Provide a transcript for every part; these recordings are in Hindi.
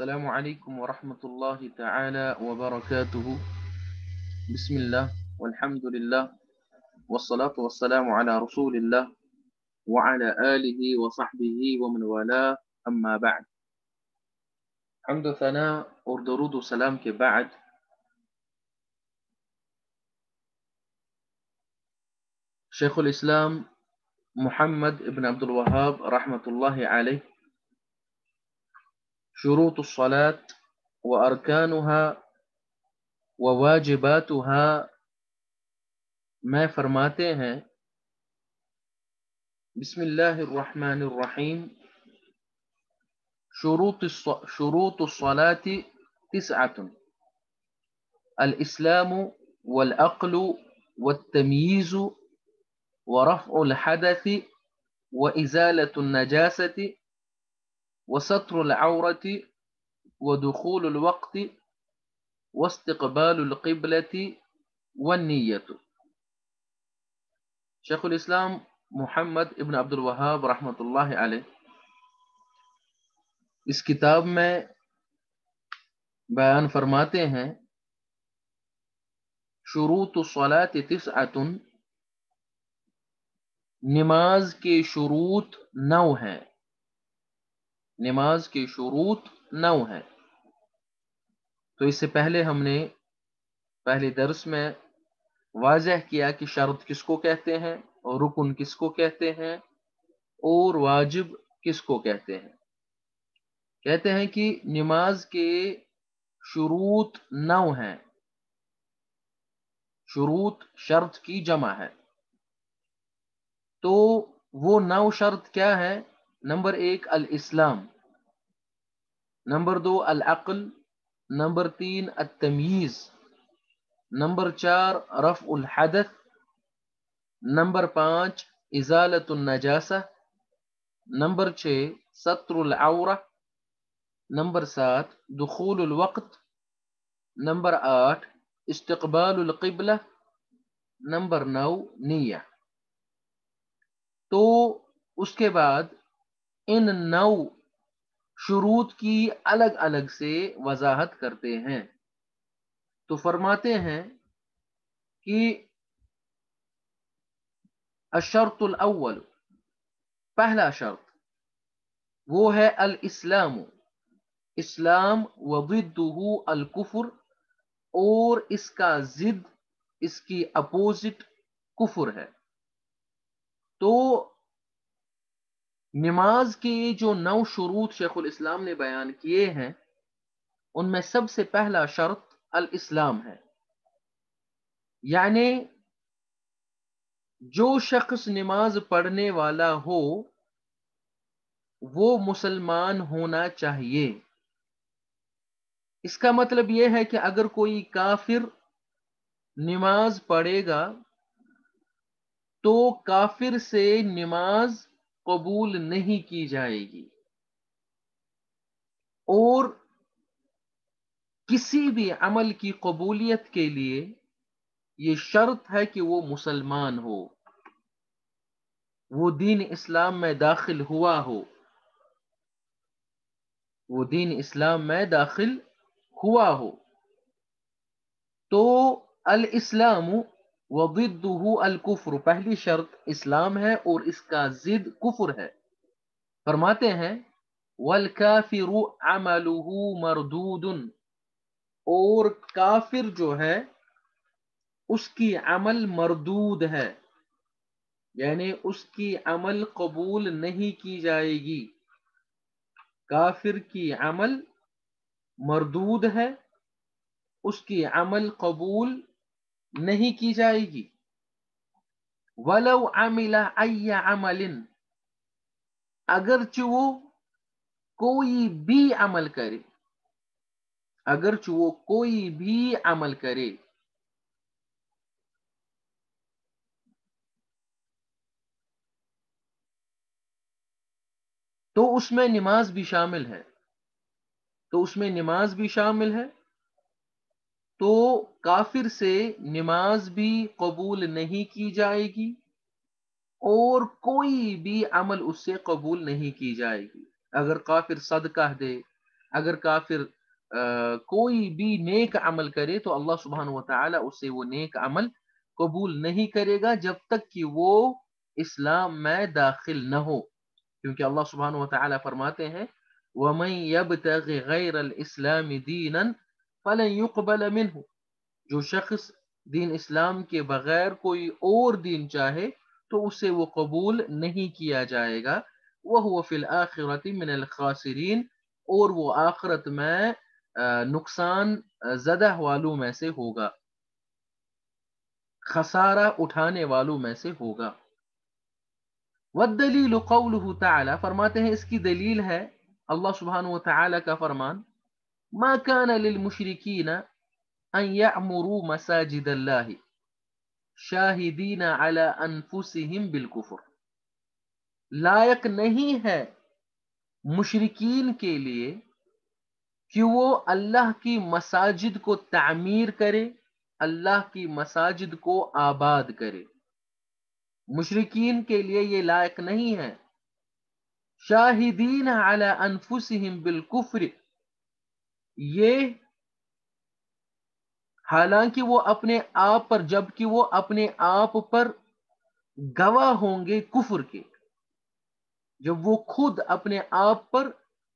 السلام عليكم ورحمة الله تعالى وبركاته بسم الله والحمد لله والصلاة والسلام على رسول الله وعلى آله وصحبه ومن والاه أما بعد حمد ثناء أردرود سلام بعد شيخ الإسلام محمد بن عبد الوهاب رحمة الله عليه شروط الصلاة وأركانها وواجباتها بسم الله الرحمن الرحيم شروط شروط الصلاة تسعة الإسلام والأقل والتمييز ورفع الحدث وإزالة النجاسة وستر العورة ودخول الوقت واستقبال القبلة والنية شيخ الإسلام मोहम्मद इबन अब्दुल वहाब रहमतुल्लाह अलैह इस किताब में बयान फरमाते हैं शुरूत सलात तिसअतुन नमाज के शुरूत नौ हैं नमाज के शुरूत नौ है तो इससे पहले हमने पहले दर्स में वाजह किया कि शर्त किसको कहते हैं और रुकन किसको कहते हैं और वाजिब किसको कहते हैं कहते हैं कि नमाज के शुरूत नौ हैं शुरूत शर्त की जमा है तो वो नौ शर्त क्या है नंबर एक अल इस्लाम नंबर दो अल अक़ल नंबर तीन तमीज नंबर चार रफ़ उल हदथ नंबर पाँच इजालत नजासा नंबर छः सत्र नंबर सात दखूल वक्त नंबर आठ इस्तबाल क़िबला नंबर नौ निया तो उसके बाद इन नौ शुरूत की अलग अलग से वजाहत करते हैं तो फरमाते हैं कि अशरतुल अव्वल पहला शर्त वो है अल इस्लाम इस्लाम वबिदहू अल कुफर और इसका जिद इसकी अपोजिट कुफर है तो नमाज के जो नौ शरूत शेखुल इस्लाम ने बयान किए हैं उनमें सबसे पहला शर्त अल इस्लाम है यानी जो शख्स नमाज पढ़ने वाला हो वो मुसलमान होना चाहिए इसका मतलब यह है कि अगर कोई काफिर नमाज पढ़ेगा तो काफिर से नमाज कबूल नहीं की जाएगी और किसी भी अमल की कबूलियत के लिए ये शर्त है कि वो मुसलमान हो वो दीन इस्लाम में दाखिल हुआ हो वो दीन इस्लाम में दाखिल हुआ हो तो अल इस्लाम वह अल पहली शर्त इस्लाम है और इसका जिद कुफर है फरमाते हैं वल काफिरु मरदूदन और काफिर जो है उसकी अमल मरदूद है यानी उसकी अमल कबूल नहीं की जाएगी काफिर की अमल मरदूद है उसकी अमल कबूल नहीं की जाएगी वलव आमिला अया अमलिन अगर वो कोई भी अमल करे अगर वो कोई भी अमल करे तो उसमें नमाज भी शामिल है तो उसमें नमाज भी शामिल है तो काफिर से नमाज भी कबूल नहीं की जाएगी और कोई भी अमल उससे कबूल नहीं की जाएगी अगर काफिर सदका दे अगर काफिर आ, कोई भी नेक अमल करे तो अल्लाह सुबहान उससे वो नेक अमल कबूल नहीं करेगा जब तक कि वो इस्लाम में दाखिल न हो क्योंकि अल्लाह सुबहान तरमाते फरमाते हैं वमई यब तैर इस्लामी दीनन फलन युकबल मिनहू जो शख्स दीन इस्लाम के बगैर कोई और दीन चाहे तो उसे वो कबूल नहीं किया जाएगा वह वो फिल आखिरत और वो आखरत में नुकसान ज़दा वालों में से होगा खसारा उठाने वालों में से होगा वदलील कौल फरमाते हैं इसकी दलील है अल्लाह सुबहान तला फरमान ما كان للمشركين أن يعمروا مساجد الله शाहिदीन अला अनफुसिहिम बिल कुफर लायक नहीं है मुशरकिन के लिए कि वो अल्लाह की मसाजिद को तामीर करे अल्लाह की मसाजिद को आबाद करे मुशरकिन के लिए ये लायक नहीं है शाहिदीन अला अनफुसिहिम बिल कुफर ये हालांकि वो अपने आप पर जबकि वो अपने आप पर गवाह होंगे कुफर के जब वो खुद अपने आप पर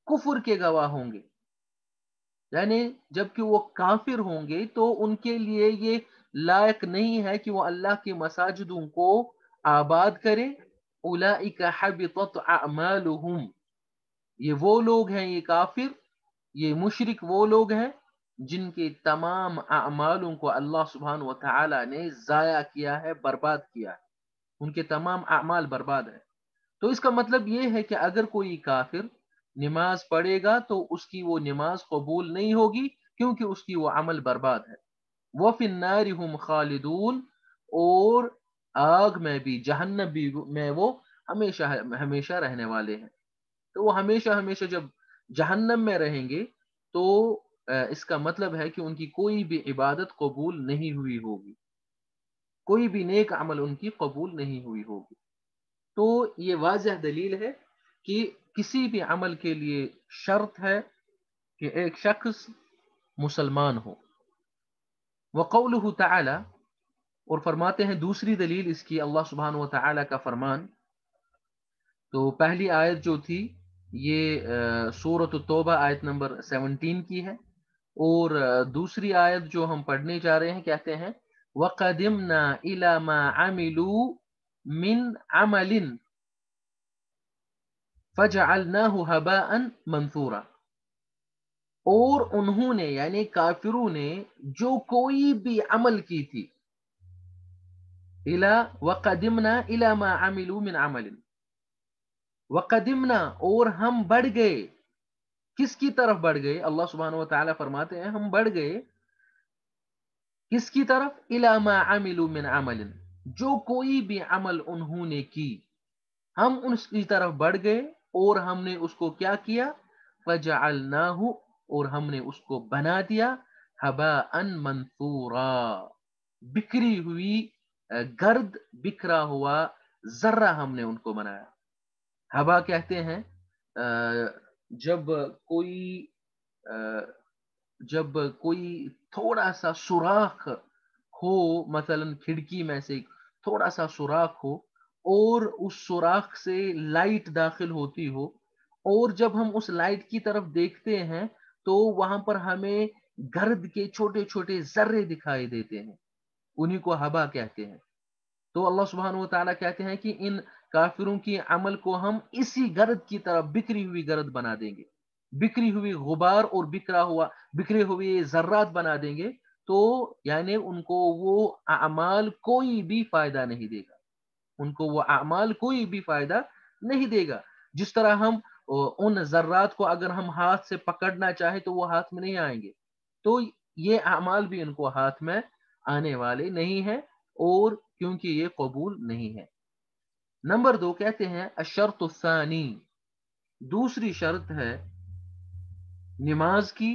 कुफर के गवाह होंगे यानी जबकि वो काफिर होंगे तो उनके लिए ये लायक नहीं है कि वो अल्लाह के मसाजिदों को आबाद करें उलाइका हबितत अमालुहुम ये वो लोग हैं ये काफिर ये मुशरक वो लोग हैं जिनके तमाम अमालों को अल्लाह सुबहान व ने ज़ाया किया है बर्बाद किया है उनके तमाम अमाल बर्बाद है तो इसका मतलब ये है कि अगर कोई काफिर नमाज पढ़ेगा तो उसकी वो नमाज कबूल नहीं होगी क्योंकि उसकी वो अमल बर्बाद है वह फिर हम खालिदून और आग में भी जहन्नबी में वो हमेशा हमेशा रहने वाले हैं तो वो हमेशा हमेशा जब जहन्नम में रहेंगे तो इसका मतलब है कि उनकी कोई भी इबादत कबूल नहीं हुई होगी कोई भी नेक अमल उनकी कबूल नहीं हुई होगी तो ये वाजह दलील है कि किसी भी अमल के लिए शर्त है कि एक शख्स मुसलमान हो वकौल तला और फरमाते हैं दूसरी दलील इसकी अल्लाह सुबहान व तला का फरमान तो पहली आयत जो थी ये सूरत तोबा आयत नंबर 17 की है और दूसरी आयत जो हम पढ़ने जा रहे हैं कहते हैं वक़दमना इला मा मिन अमलिन मंसूरा और उन्होंने यानी काफिरों ने जो कोई भी अमल की थी इला वक़दमना इला मा अमिलू मिन अमलिन वकदिमना और हम बढ़ गए किसकी तरफ बढ़ गए अल्लाह सुबहान वाली फरमाते हैं हम बढ़ गए किसकी तरफ इलामा अमिलू मिन अमलिन जो कोई भी अमल उन्होंने की हम उसकी तरफ बढ़ गए और हमने उसको क्या किया फजालना और हमने उसको बना दिया हबा अन मंसूरा बिखरी हुई गर्द बिखरा हुआ जर्रा हमने उनको बनाया हवा कहते हैं जब कोई जब कोई थोड़ा सा सुराख हो मसलन खिड़की में से थोड़ा सा सुराख हो और उस सुराख से लाइट दाखिल होती हो और जब हम उस लाइट की तरफ देखते हैं तो वहां पर हमें गर्द के छोटे छोटे जर्रे दिखाई देते हैं उन्हीं को हवा कहते हैं तो अल्लाह सुबहान तला कहते हैं कि इन काफिरों की अमल को हम इसी गर्द की तरह बिखरी हुई गर्द बना देंगे बिखरी हुई गुबार और बिखरा हुआ बिखरे हुए जर्रात बना देंगे तो यानी उनको वो अमाल कोई भी फायदा नहीं देगा उनको वो अमाल कोई भी फायदा नहीं देगा जिस तरह हम उन जर्रात को अगर हम हाथ से पकड़ना चाहे तो वो हाथ में नहीं आएंगे तो ये अमाल भी उनको हाथ में आने वाले नहीं है और क्योंकि ये कबूल नहीं है नंबर दो कहते हैं अशरत सानी दूसरी शर्त है नमाज की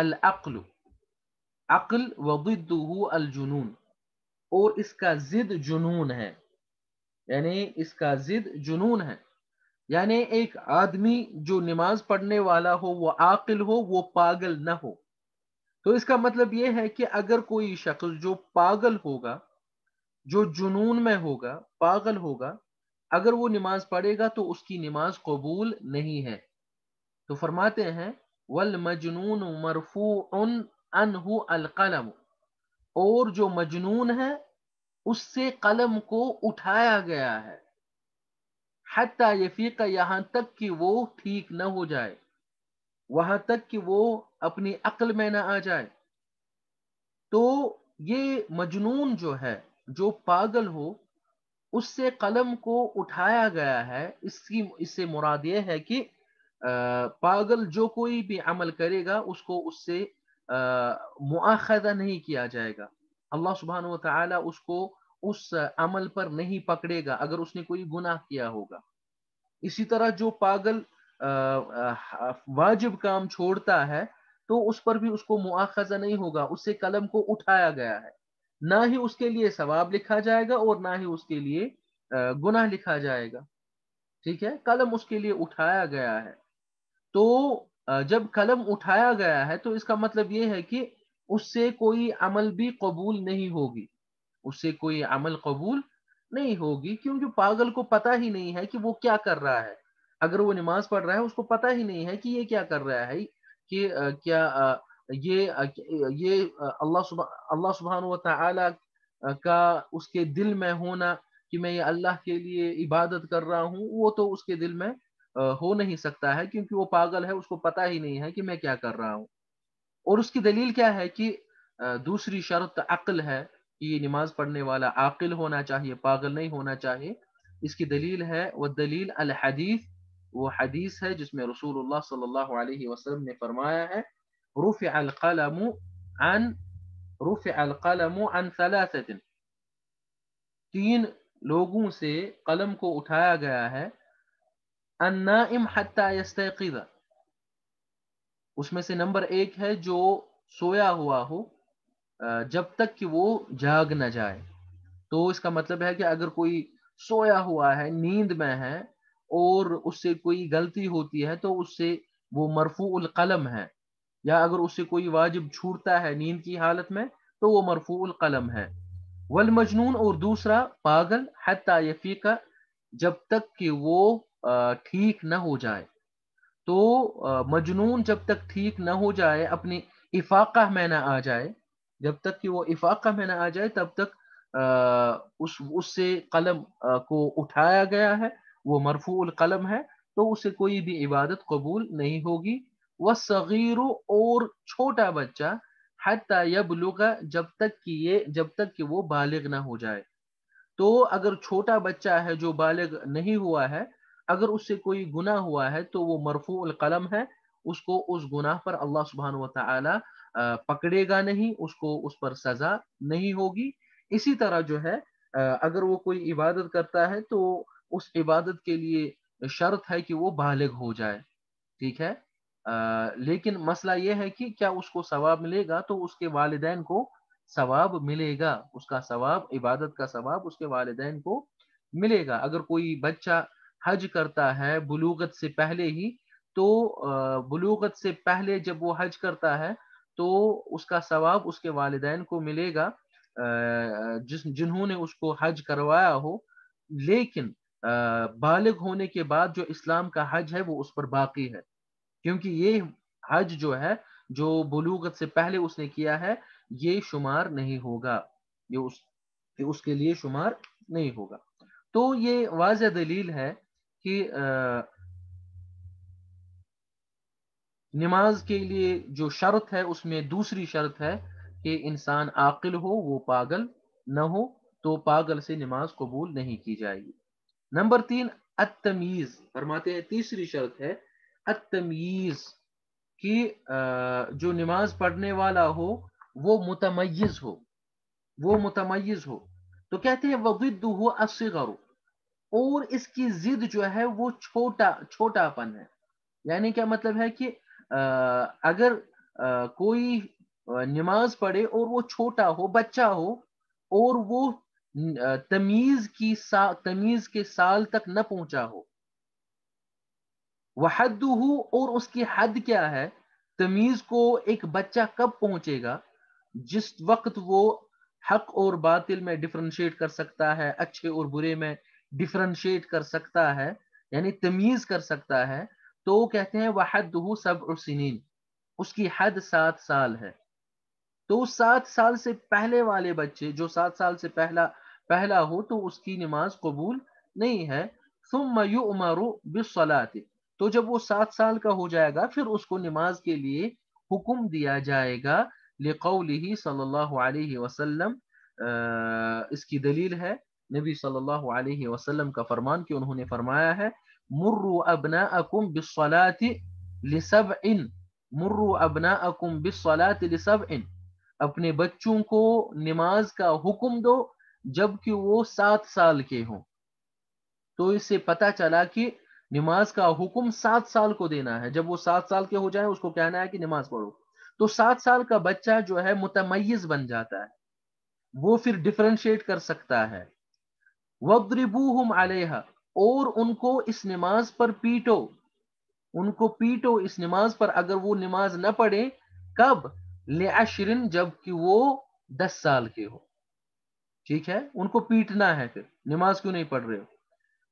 अलअल अक्ल वबिदू जुनून और इसका जिद जुनून है यानी इसका जिद जुनून है यानी एक आदमी जो नमाज पढ़ने वाला हो वो आकिल हो वो पागल ना हो तो इसका मतलब ये है कि अगर कोई शख्स जो पागल होगा जो जुनून में होगा पागल होगा अगर वो नमाज पढ़ेगा तो उसकी नमाज कबूल नहीं है तो फरमाते हैं वल मजनून मरफू अलकलम और जो मजनून है उससे कलम को उठाया गया है हत्या यफीका तक कि वो ठीक न हो जाए वहां तक कि वो अपनी अक्ल में ना आ जाए तो ये मजनून जो है जो पागल हो उससे कलम को उठाया गया है इसकी इससे मुराद ये है कि पागल जो कोई भी अमल करेगा उसको उससे मुआखजा नहीं किया जाएगा अल्लाह सुबहान तला उसको उस अमल पर नहीं पकड़ेगा अगर उसने कोई गुनाह किया होगा इसी तरह जो पागल वाजिब काम छोड़ता है तो उस पर भी उसको मुआखजा नहीं होगा उससे कलम को उठाया गया है ना ही उसके लिए सवाब लिखा जाएगा और ना ही उसके लिए गुनाह लिखा जाएगा ठीक है कलम उसके लिए उठाया गया है तो जब कलम उठाया गया है तो इसका मतलब ये है कि उससे कोई अमल भी कबूल नहीं होगी उससे कोई अमल कबूल नहीं होगी क्योंकि पागल को पता ही नहीं है कि वो क्या कर रहा है अगर वो नमाज पढ़ रहा है उसको पता ही नहीं है कि ये क्या कर रहा है कि क्या ये ये अल्लाह सुबह अल्लाह सुबहान व का उसके दिल में होना कि मैं ये अल्लाह के लिए इबादत कर रहा हूँ वो तो उसके दिल में हो नहीं सकता है क्योंकि वो पागल है उसको पता ही नहीं है कि मैं क्या कर रहा हूँ और उसकी दलील क्या है कि दूसरी शर्त अक्ल है कि ये नमाज पढ़ने वाला आकिल होना चाहिए पागल नहीं होना चाहिए इसकी दलील है वह दलील अल हदीस वो हदीस है जिसमें रसूल सल्लल्लाहु ने फरमाया है رفع القلم عن رفع القلم عن ثلاثة तीन लोगों से कलम को उठाया गया है अन्नाइम हत्ता यस्तकीदा उसमें से नंबर एक है जो सोया हुआ हो जब तक कि वो जाग ना जाए तो इसका मतलब है कि अगर कोई सोया हुआ है नींद में है और उससे कोई गलती होती है तो उससे वो मरफू कलम है या अगर उससे कोई वाजिब छूटता है नींद की हालत में तो वो मरफूल कलम है वल मजनून और दूसरा पागल हती यफीका जब तक कि वो ठीक ना हो जाए तो मजनून जब तक ठीक ना हो जाए अपनी इफाका में ना आ जाए जब तक कि वो इफाका में ना आ जाए तब तक आ, उस उससे कलम आ, को उठाया गया है वो मरफूल कलम है तो उसे कोई भी इबादत कबूल नहीं होगी वह सगीर और छोटा बच्चा हत्या यबलुगा जब तक कि ये जब तक कि वो बालिग ना हो जाए तो अगर छोटा बच्चा है जो बालिग नहीं हुआ है अगर उससे कोई गुना हुआ है तो वो मरफूल कलम है उसको उस गुनाह पर अल्लाह सुबहान तला पकड़ेगा नहीं उसको उस पर सजा नहीं होगी इसी तरह जो है अगर वो कोई इबादत करता है तो उस इबादत के लिए शर्त है कि वो बालिग हो जाए ठीक है लेकिन मसला यह है कि क्या उसको सवाब मिलेगा तो उसके वालदेन को सवाब मिलेगा उसका सवाब इबादत का सवाब उसके वालदेन को मिलेगा अगर कोई बच्चा हज करता है बलूगत से पहले ही तो बलूगत से पहले जब वो हज करता है तो उसका सवाब उसके वालदेन को मिलेगा जिस जिन्होंने उसको हज करवाया हो लेकिन बालिग होने के बाद जो इस्लाम का हज है वो उस पर बाकी है क्योंकि ये हज जो है जो बलूगत से पहले उसने किया है ये शुमार नहीं होगा ये उस ये उसके लिए शुमार नहीं होगा तो ये वाज दलील है कि आ, नमाज के लिए जो शर्त है उसमें दूसरी शर्त है कि इंसान आकिल हो वो पागल न हो तो पागल से नमाज कबूल नहीं की जाएगी नंबर तीन अतमीज फरमाते हैं तीसरी शर्त है तमीज़ कि जो नमाज पढ़ने वाला हो वो मुतमयज़ हो वो मुतमयज़ हो तो कहते हैं वजिद हो असगर और इसकी जिद जो है वो छोटा छोटापन है यानी क्या मतलब है कि अगर कोई नमाज पढ़े और वो छोटा हो बच्चा हो और वो तमीज़ की सा तमीज़ के साल तक न पहुंचा हो वहद और उसकी हद क्या है तमीज को एक बच्चा कब पहुंचेगा जिस वक्त वो हक और बातिल में डिफ्रेंशिएट कर सकता है अच्छे और बुरे में डिफ्रेंशिएट कर सकता है यानी तमीज कर सकता है तो वो कहते हैं वहद सब सिनीन उसकी हद सात साल है तो उस सात साल से पहले वाले बच्चे जो सात साल से पहला पहला हो तो उसकी नमाज कबूल नहीं है सुम मयू उमारू बिसलाते तो जब वो सात साल का हो जाएगा फिर उसको नमाज के लिए हुक्म दिया जाएगा लिकौली सल्लल्लाहु अलैहि वसल्लम इसकी दलील है नबी सल्लल्लाहु अलैहि वसल्लम का फरमान कि उन्होंने फरमाया है मुर्रु अबना अकुम बिसलाति लिसब इन मुर्रु अबना अकुम बिसलाति लिसब इन अपने बच्चों को नमाज का हुक्म दो जबकि वो सात साल के हों तो इससे पता चला कि नमाज का हुक्म सात साल को देना है जब वो सात साल के हो जाए उसको कहना है कि नमाज पढ़ो तो सात साल का बच्चा जो है मुतमयज बन जाता है वो फिर डिफ्रेंशिएट कर सकता है वब्रिबूहम आलेहा और उनको इस नमाज पर पीटो उनको पीटो इस नमाज पर अगर वो नमाज न पढ़े कब ले जब जबकि वो दस साल के हो ठीक है उनको पीटना है फिर नमाज क्यों नहीं पढ़ रहे हो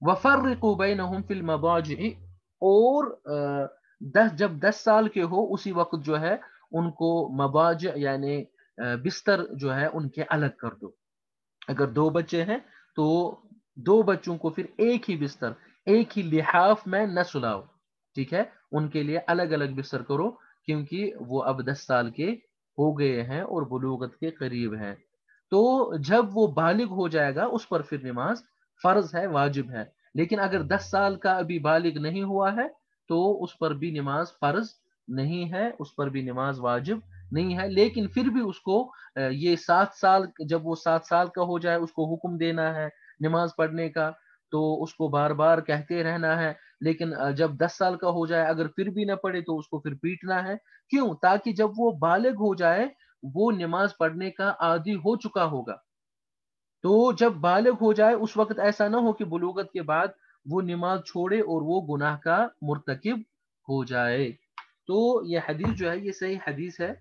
वफ़र बैन हम और दस जब दस साल के हो उसी वक्त जो है उनको मबाज यानी बिस्तर जो है उनके अलग कर दो अगर दो बच्चे हैं तो दो बच्चों को फिर एक ही बिस्तर एक ही लिहाफ में न सुलाओ ठीक है उनके लिए अलग अलग बिस्तर करो क्योंकि वो अब दस साल के हो गए हैं और बलूगत के करीब हैं तो जब वो बालिग हो जाएगा उस पर फिर नमाज फर्ज है वाजिब है लेकिन अगर हम्म। दस साल का अभी बालिग नहीं हुआ है तो उस पर भी नमाज फर्ज नहीं है उस पर भी नमाज वाजिब नहीं है लेकिन फिर भी उसको ये सात साल जब वो सात साल का हो जाए उसको हुक्म देना है नमाज पढ़ने का तो उसको बार बार कहते रहना है लेकिन जब दस साल का हो जाए अगर फिर भी ना पढ़े तो उसको फिर पीटना है क्यों ताकि जब वो बालिग हो जाए वो नमाज पढ़ने का आदि हो चुका होगा तो जब बालग हो जाए उस वक्त ऐसा ना हो कि बलूगत के बाद वो नमाज छोड़े और वो गुनाह का मुरतकब हो जाए तो यह हदीस जो है ये सही हदीस है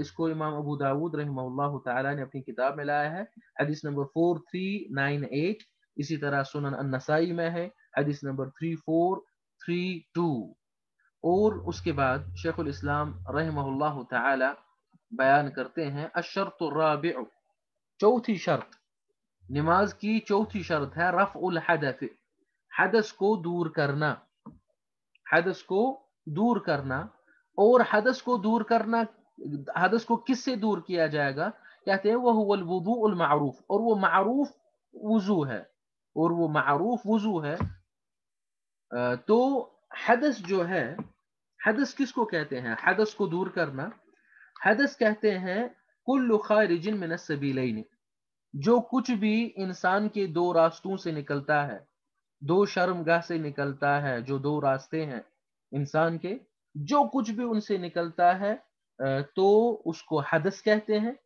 इसको इमाम अबू दाऊद रही ने अपनी किताब में लाया है हदीस number four three nine eight इसी तरह सुनन अन्नसाई में है हदीस number three four three two और उसके बाद शेख उम रही बयान करते हैं अशरत चौथी शर्त नमाज की चौथी शर्त है रफ उल हदफ हदस को दूर करना हदस को दूर करना और हदस को दूर करना हदस को किससे दूर किया जाएगा कहते हैं वह वबू मारूफ और वो मारूफ वजू है और वो मारूफ वजू है तो हदस जो है हदस किसको कहते हैं हदस को दूर करना हदस कहते हैं कुल्लु खारिजिन मिनसबीलैनी जो कुछ भी इंसान के दो रास्तों से निकलता है दो शर्मगाह से निकलता है जो दो रास्ते हैं इंसान के जो कुछ भी उनसे निकलता है तो उसको हदस कहते हैं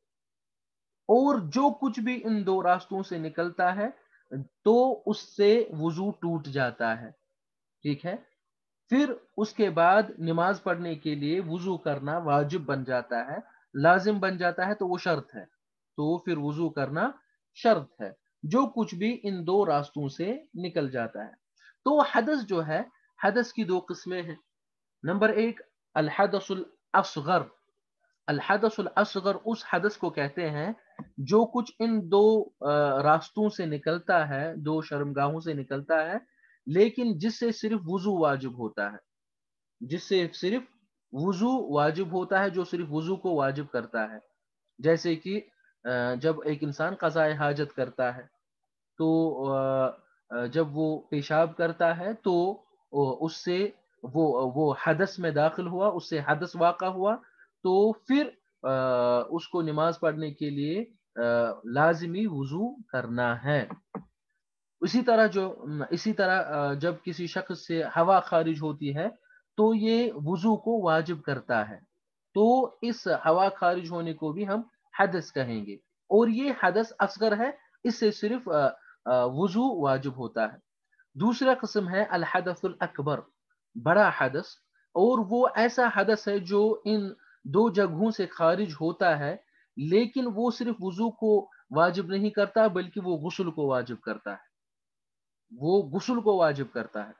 और जो कुछ भी इन दो रास्तों से निकलता है तो उससे वजू टूट जाता है ठीक है फिर उसके बाद नमाज पढ़ने के लिए वजू करना वाजिब बन जाता है लाजिम बन जाता है तो वो शर्त है तो फिर वजू करना शर्त है जो कुछ भी इन दो रास्तों से निकल जाता है तो हदस जो है हदस की दो किस्में हैं नंबर एक अलहदसुल असगर अलहदसुल असगर उस हदस को कहते हैं जो कुछ इन दो रास्तों से निकलता है दो शर्मगाहों से निकलता है लेकिन जिससे सिर्फ वजू वाजिब होता है जिससे सिर्फ वजू वाजिब होता है जो सिर्फ वजू को वाजिब करता है जैसे कि जब एक इंसान कज़ाए हाजत करता है तो जब वो पेशाब करता है तो उससे वो वो हदस में दाखिल हुआ उससे हदस वाक़ हुआ तो फिर उसको नमाज पढ़ने के लिए लाजमी वजू करना है इसी तरह जो इसी तरह जब किसी शख्स से हवा खारिज होती है तो ये वजू को वाजिब करता है तो इस हवा खारिज होने को भी हम हदस कहेंगे और ये हदस असगर है इससे सिर्फ वजू वाजिब होता है दूसरा कस्म है अलहदफुल अकबर बड़ा हदस और वो ऐसा हदस है जो इन दो जगहों से खारिज होता है लेकिन वो सिर्फ वजू को वाजिब नहीं करता बल्कि वो गसल को वाजिब करता है वो गसल को वाजिब करता है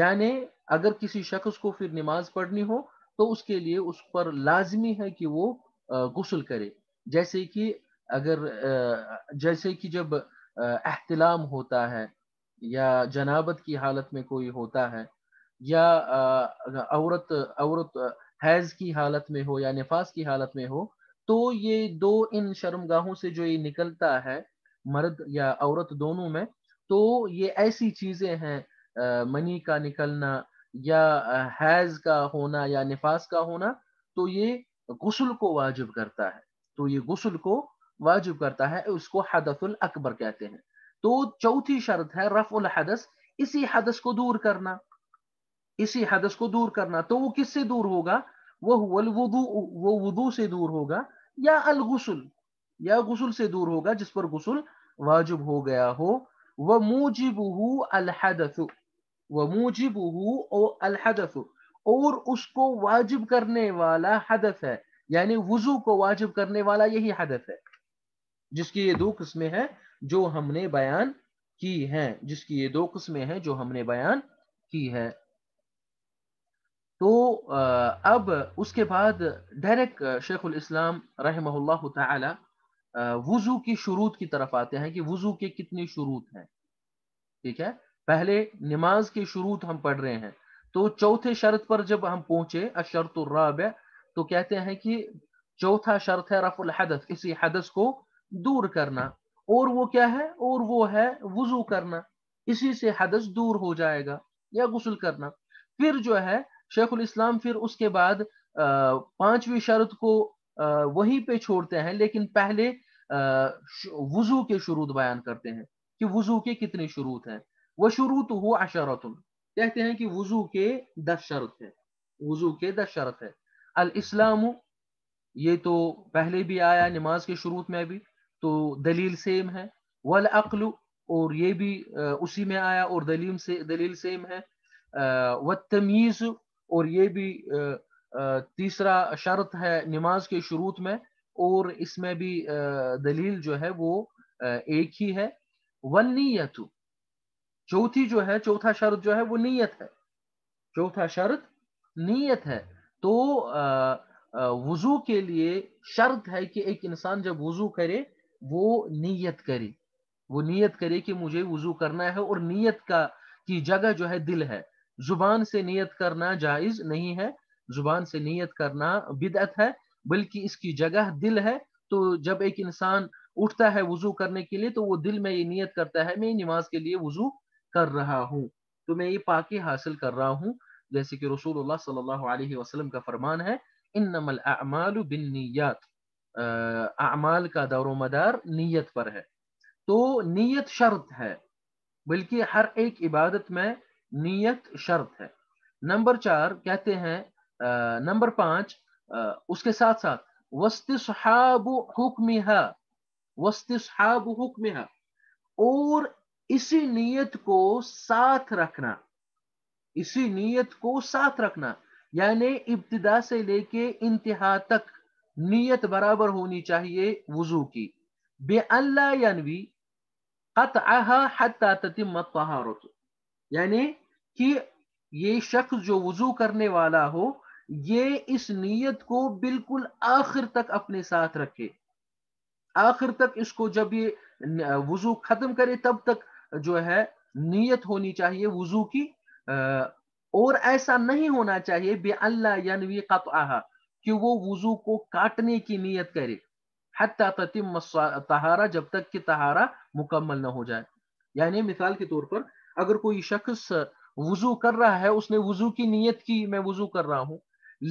यानी अगर किसी शख्स को फिर नमाज पढ़नी हो तो उसके लिए उस पर लाजमी है कि वो गसल करे जैसे कि अगर जैसे कि जब अहतलाम होता है या जनाबत की हालत में कोई होता है या औरत औरत हैज़ की हालत में हो या निफास की हालत में हो तो ये दो इन शर्मगाहों से जो ये निकलता है मर्द या औरत दोनों में तो ये ऐसी चीज़ें हैं मनी का निकलना या हैज़ का होना या निफास का होना तो ये गसल को वाजिब करता है तो ये गुसल को वाजिब करता है उसको हदसुल अकबर कहते हैं तो चौथी शर्त है रफुल हदस इसी हदस को दूर करना इसी हदस को दूर करना तो वो किससे दूर होगा वह वुदू वो वुदू से दूर होगा या अल या गुसल से दूर होगा जिस पर गुसल वाजिब हो गया हो वह मूजिब अलहदसु व मूजिब अलहदसु और उसको वाजिब करने वाला हदस है यानी वजू को वाजिब करने वाला यही हदफ है जिसकी ये दो किस्में हैं जो हमने बयान की हैं जिसकी ये दो किस्में हैं जो हमने बयान की है तो अब उसके बाद डायरेक्ट शेखुल इस्लाम रहमहुल्लाह ताला वजू की शुरूत की तरफ आते हैं कि वजू के कितने शुरूत हैं ठीक है पहले नमाज के शुरूत हम पढ़ रहे हैं तो चौथे शर्त पर जब हम पहुंचे अशरतुर्राब तो कहते हैं कि चौथा शर्त है रफुल हदस किसी हदस को दूर करना और वो क्या है और वो है वजू करना इसी से हदस दूर हो जाएगा या गुसल करना फिर जो है शेखुल इस्लाम फिर उसके बाद पांचवी शर्त को वहीं पे छोड़ते हैं लेकिन पहले वजू के शुरूत बयान करते हैं कि वजू के कितने शुरूत हैं वह शुरूत हो अशरतुल कहते हैं कि वजू के दस शर्त है वजू के दस शर्त है अलस्लाम ये तो पहले भी आया नमाज के शुरू में भी तो दलील सेम है वल अक्ल और ये भी उसी में आया और दलील से दलील सेम है व तमीज़ और ये भी तीसरा शर्त है नमाज के शुरू में और इसमें भी दलील जो है वो एक ही है वन नीयत चौथी जो है चौथा शर्त जो है वो नीयत है चौथा शर्त नीयत है तो वजू के लिए शर्त है कि एक इंसान जब वजू करे वो नीयत करे वो नीयत करे कि मुझे वजू करना है और नीयत का की जगह जो है दिल है जुबान से नीयत करना जायज नहीं है जुबान से नीयत करना बिदअत है बल्कि इसकी जगह दिल है तो जब एक इंसान उठता है वजू करने के लिए तो वो दिल में ये नीयत करता है मैं नमाज के लिए वजू कर रहा हूँ तो मैं ये पाकि हासिल कर रहा हूँ जैसे कि रसूलुल्लाह सल्लल्लाहु अलैहि वसल्लम का फरमान है इन्नमल अमाल बिन नीयत अमाल का दौर मदार नीयत पर है तो नीयत शर्त है बल्कि हर एक इबादत में नीयत शर्त है नंबर चार कहते हैं नंबर पाँच उसके साथ साथ वस्तिसहाब हुक्मिहा वस्तिसहाब हुक्मिहा और इसी नीयत को साथ रखना इसी नीयत को साथ रखना यानी इब्तदा से लेके इंतहा तक नीयत बराबर होनी चाहिए वजू की बेअल्लावी तहारत यानी कि ये शख्स जो वजू करने वाला हो ये इस नीयत को बिल्कुल आखिर तक अपने साथ रखे आखिर तक इसको जब ये वजू खत्म करे तब तक जो है नीयत होनी चाहिए वजू की और ऐसा नहीं होना चाहिए बे अल्लाह यनवी कि वो वजू को काटने की नीयत करे तहारा जब तक कि तहारा मुकम्मल ना हो जाए यानी मिसाल के तौर पर अगर कोई शख्स वजू कर रहा है उसने वजू की नीयत की मैं वजू कर रहा हूँ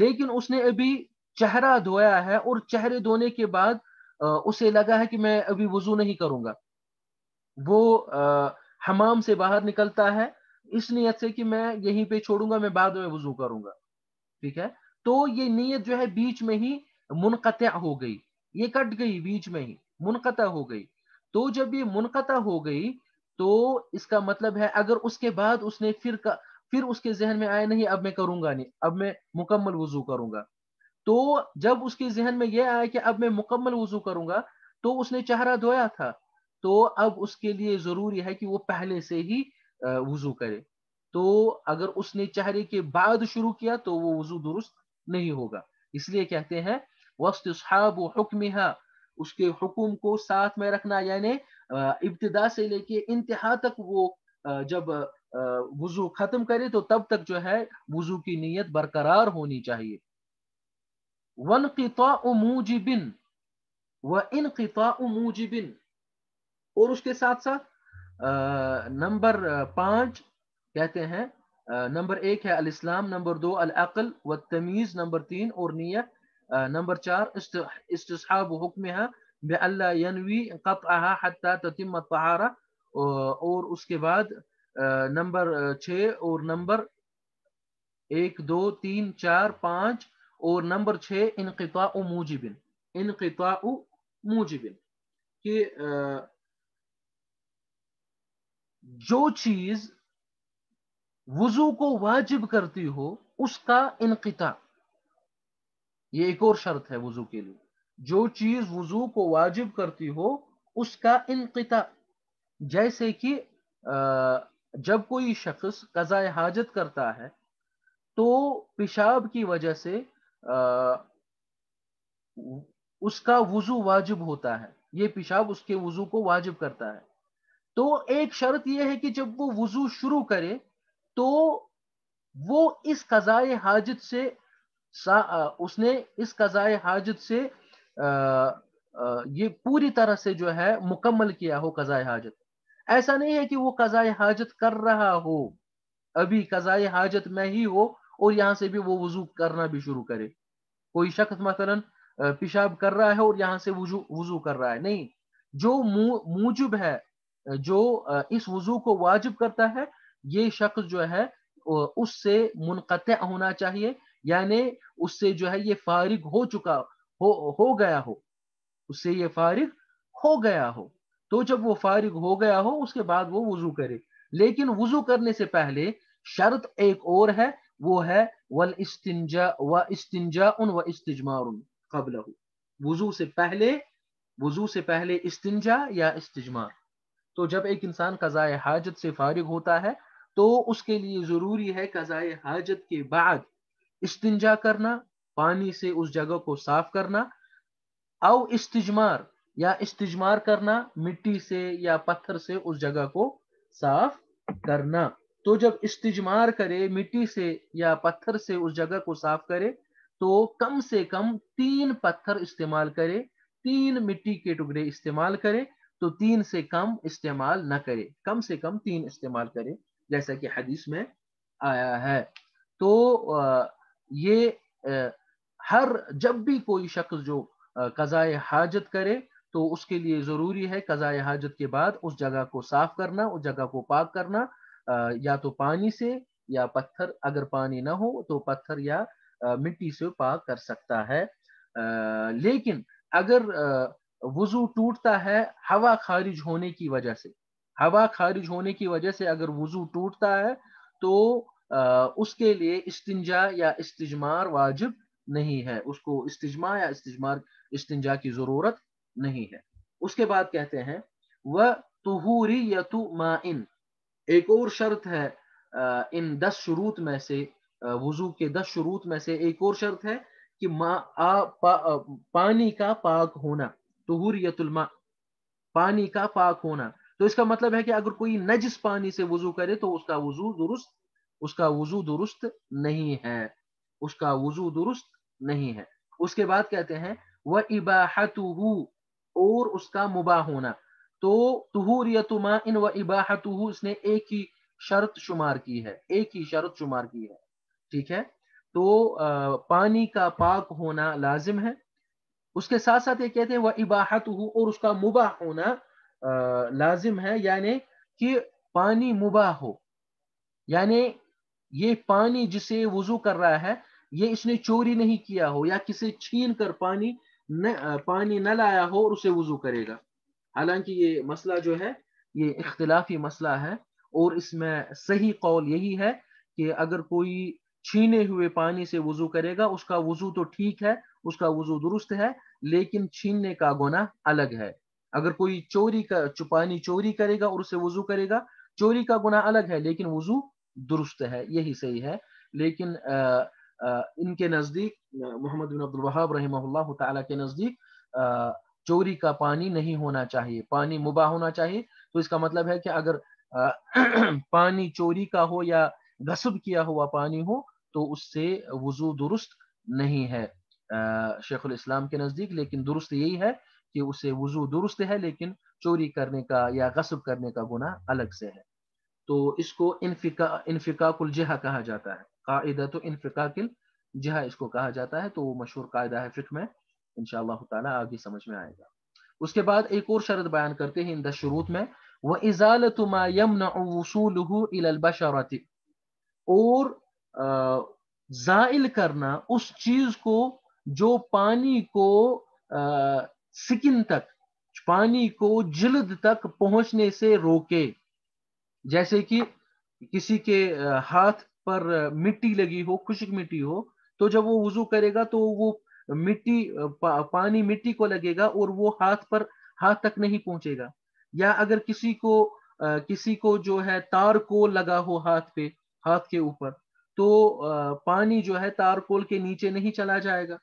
लेकिन उसने अभी चेहरा धोया है और चेहरे धोने के बाद उसे लगा है कि मैं अभी वजू नहीं करूंगा वो हमाम से बाहर निकलता है इस नीयत से कि मैं यहीं पे छोड़ूंगा मैं बाद में वजू करूंगा ठीक है तो ये नीयत जो है बीच में ही मुनक़ हो गई ये कट गई बीच में ही मुनकत हो गई तो जब ये मुनकत हो गई तो इसका मतलब है अगर उसके बाद उसने फिर का फिर उसके जहन में आया नहीं अब मैं करूंगा नहीं अब मैं मुकम्मल वजू करूंगा तो जब उसके जहन में यह आया कि अब मैं मुकम्मल वजू करूंगा तो उसने चेहरा धोया था तो अब उसके लिए जरूरी है कि वो पहले से ही वजू करे तो अगर उसने चेहरे के बाद शुरू किया तो वो वजू दुरुस्त नहीं होगा इसलिए कहते हैं वस्त हुक्म उसके हुक्म को साथ में रखना यानी इब्तदा से लेके इंतहा तक वो जब वजू खत्म करे तो तब तक जो है वजू की नीयत बरकरार होनी चाहिए वन किता मुजिबिन व इन किता मुजिबिन और उसके साथ साथ नंबर पांच कहते हैं नंबर एक है इस्लाम नंबर दो अलअल व तमीज़ नंबर तीन और नियत नंबर चार हुक्म है और उसके बाद नंबर छः और नंबर एक दो तीन चार पाँच और नंबर छः इनकता मूजिबिन इनकता मूजिबिन कि जो चीज वजू को वाजिब करती हो उसका इनकता ये एक और शर्त है वजू के लिए जो चीज वजू को वाजिब करती हो उसका इनकता जैसे कि जब कोई शख्स कजाए हाजत करता है तो पेशाब की वजह से उसका वजू वाजिब होता है ये पेशाब उसके वजू को वाजिब करता है तो एक शर्त यह है कि जब वो वजू शुरू करे तो वो इस कजाए हाजत से उसने इस कजाए हाजत से आ, आ, ये पूरी तरह से जो है मुकम्मल किया हो कजाए हाजत ऐसा नहीं है कि वो कजाए हाजत कर रहा हो अभी कजाए हाजत में ही हो और यहाँ से भी वो वजू करना भी शुरू करे कोई शख्स मतलब पेशाब कर रहा है और यहाँ से वजू वजू कर रहा है नहीं जो मूजब है जो इस वजू को वाजिब करता है ये शख्स जो है उससे मुनत होना चाहिए यानी उससे जो है ये फारिग हो चुका हो हो गया हो उससे ये फारिग हो गया हो तो जब वो फारिग हो गया हो उसके बाद वो वजू करे लेकिन वजू करने से पहले शर्त एक और है वो है वल इस्तिंजा व इस्तिंजा उन व इस्तिजमार कबल वजू से पहले वजू से पहले इस्तिंजा या इस्तिजमार तो जब एक इंसान कजाए हाजत से फारिग होता है तो उसके लिए ज़रूरी है कजाए हाजत के बाद इस्तिंजा करना पानी से उस जगह को साफ करना और इस्तजमार या इस्तजमार करना मिट्टी से या पत्थर से उस जगह को साफ करना तो जब इस्तजमार करे मिट्टी से या पत्थर से उस जगह को साफ करे तो कम से कम तीन पत्थर इस्तेमाल करे तीन मिट्टी के टुकड़े इस्तेमाल करे तो तीन से कम इस्तेमाल ना करे कम से कम तीन इस्तेमाल करे जैसा कि हदीस में आया है तो ये हर जब भी कोई शख्स जो कज़ाए हाजत करे तो उसके लिए ज़रूरी है कज़ाए हाजत के बाद उस जगह को साफ करना उस जगह को पाक करना या तो पानी से या पत्थर अगर पानी ना हो तो पत्थर या मिट्टी से पाक कर सकता है लेकिन अगर वजू टूटता है हवा खारिज होने की वजह से हवा खारिज होने की वजह से अगर वजू टूटता है तो आ, उसके लिए इस्तिंजा या इस्तजमार वाजिब नहीं है उसको इस्तजमा या इस्तिजमार इस्तिंजा की जरूरत नहीं है उसके बाद कहते हैं वह तुहूरी यतु माइन एक और शर्त है आ, इन दस शुरूत में से वजू के दस शुरूत में से एक और शर्त है कि मा आ, पा, आ, पानी का पाक होना तहूरियतुलमा पानी का पाक होना तो इसका मतलब है कि अगर कोई नजिस पानी से वजू करे तो उसका वजू दुरुस्त उसका वजू दुरुस्त नहीं है उसका वजू दुरुस्त नहीं है उसके बाद कहते हैं वह इबाहतु और उसका मुबा होना तो तुहूरियतुमा इन व इबाहतु इसने एक ही शर्त शुमार की है एक ही शर्त शुमार की है ठीक है तो आ, पानी का पाक होना लाजिम है उसके साथ साथ ये कहते हैं वह इबाहत और उसका मुबाह होना लाजिम है यानी कि पानी मुबाह हो यानी ये पानी जिसे वजू कर रहा है ये इसने चोरी नहीं किया हो या किसे छीन कर पानी न पानी न लाया हो और उसे वजू करेगा हालांकि ये मसला जो है ये इख्तलाफी मसला है और इसमें सही कौल यही है कि अगर कोई छीने हुए पानी से वजू करेगा उसका वजू तो ठीक है उसका वजू दुरुस्त है लेकिन छीनने का गुना अलग है अगर कोई चोरी का चुपानी चोरी करेगा और उसे वजू करेगा चोरी का गुना अलग है लेकिन वजू दुरुस्त है यही सही है लेकिन आ, आ, इनके नज़दीक मोहम्मद बिन अब्दुल वहाब रही के नज़दीक चोरी का पानी नहीं होना चाहिए पानी मुबा होना चाहिए तो इसका मतलब है कि अगर आ, पानी चोरी का हो या गसब किया हुआ पानी हो तो उससे वजू दुरुस्त नहीं है शेख इस्लाम के नज़दीक लेकिन दुरुस्त यही है कि उसे वज़ू दुरुस्त है लेकिन चोरी करने का या गसब करने का गुना अलग से है तो इसको इनफिका इनफिकाकुल जहा कहा जाता है कायदा तो इनफिकाकिल जहा इसको कहा जाता है तो वो मशहूर कायदा है फिक्र में इन ताला आगे समझ में आएगा उसके बाद एक और शरत बयान करते हैं इन दशरूत में व इजालत मासूल और जाइल करना उस चीज़ को जो पानी को आ, सिकिन तक पानी को जिल्द तक पहुंचने से रोके जैसे कि किसी के हाथ पर मिट्टी लगी हो खुशक मिट्टी हो तो जब वो वजू करेगा तो वो मिट्टी पा, पानी मिट्टी को लगेगा और वो हाथ पर हाथ तक नहीं पहुंचेगा या अगर किसी को आ, किसी को जो है तार कोल लगा हो हाथ पे हाथ के ऊपर तो आ, पानी जो है तारकोल के नीचे नहीं चला जाएगा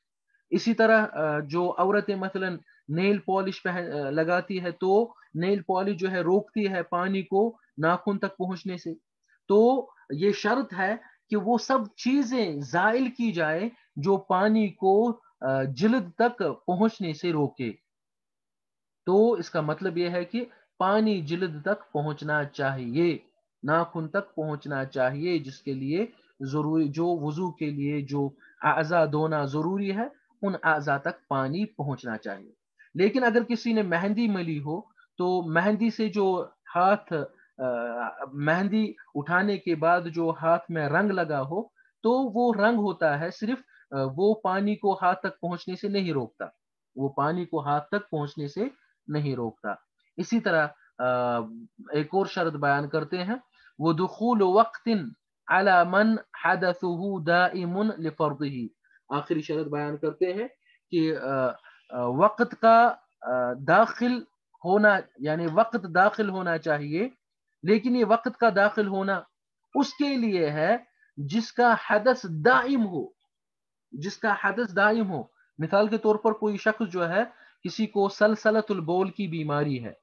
इसी तरह जो औरतें मसलन नेल पॉलिश पहन लगाती है तो नेल पॉलिश जो है रोकती है पानी को नाखून तक पहुंचने से तो ये शर्त है कि वो सब चीजें जायल की जाए जो पानी को जिल्द तक पहुंचने से रोके तो इसका मतलब यह है कि पानी जिल्द तक पहुंचना चाहिए नाखून तक पहुंचना चाहिए जिसके लिए जरूरी जो वजू के लिए जो आजाद धोना जरूरी है उन आज़ा तक पानी पहुंचना चाहिए लेकिन अगर किसी ने मेहंदी मिली हो तो मेहंदी से जो हाथ मेहंदी उठाने के बाद जो हाथ में रंग लगा हो तो वो रंग होता है सिर्फ वो पानी को हाथ तक पहुंचने से नहीं रोकता वो पानी को हाथ तक पहुंचने से नहीं रोकता इसी तरह एक और शर्त बयान करते हैं वो दुखूल वक्तिन अला मन हदसहू दाइमुन आखिरी शरत बयान करते हैं कि वक्त का दाखिल होना यानी वक्त दाखिल होना चाहिए लेकिन ये वक्त का दाखिल होना उसके लिए है जिसका हदस दाइम हो जिसका हदस दाइम हो मिसाल के तौर पर कोई शख्स जो है किसी को बोल की बीमारी है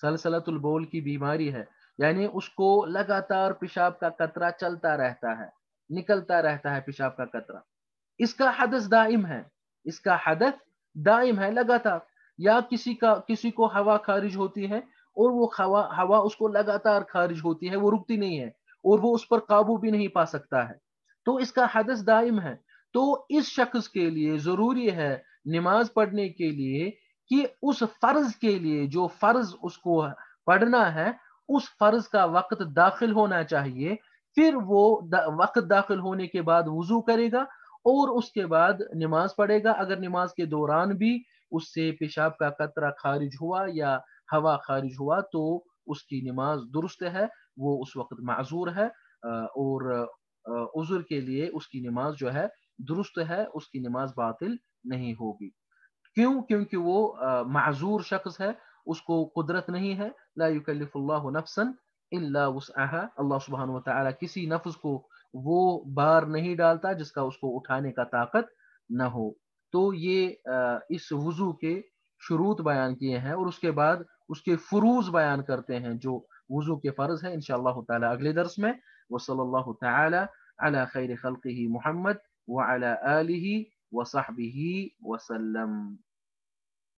सलसलतुलबोल की बीमारी है यानी उसको लगातार पेशाब का कतरा चलता रहता है निकलता रहता है पेशाब का कतरा इसका हदस दाइम है इसका हदस दाइम है लगातार या किसी का किसी को हवा खारिज होती है और वो हवा हवा उसको लगातार खारिज होती है वो रुकती नहीं है और वो उस पर काबू भी नहीं पा सकता है तो इसका हदस दाइम है तो इस शख्स के लिए जरूरी है नमाज पढ़ने के लिए कि उस फर्ज के लिए जो फर्ज उसको पढ़ना है उस फर्ज का वक्त दाखिल होना चाहिए फिर वो दा, वक्त दाखिल होने के बाद वजू करेगा और उसके बाद नमाज पढ़ेगा अगर नमाज के दौरान भी उससे पेशाब का कतरा खारिज हुआ या हवा खारिज हुआ तो उसकी नमाज दुरुस्त है वो उस वक्त माजूर है और उजुर के लिए उसकी नमाज जो है दुरुस्त है उसकी नमाज बातिल नहीं होगी क्यों क्योंकि वो माजूर शख्स है उसको कुदरत नहीं है ला युकल्लिफुल्लाहु इल्ला वुसअहा अल्लाह सुबहान व तआला किसी नफ्स को वो बार नहीं डालता जिसका उसको उठाने का ताकत न हो तो ये इस वजू के शुरूत बयान किए हैं और उसके बाद उसके फरूज बयान करते हैं जो वजू के फ़र्ज है इनशा तगले अगले दर्स में वसल तला खैर खल ही मोहम्मद वाल वसलम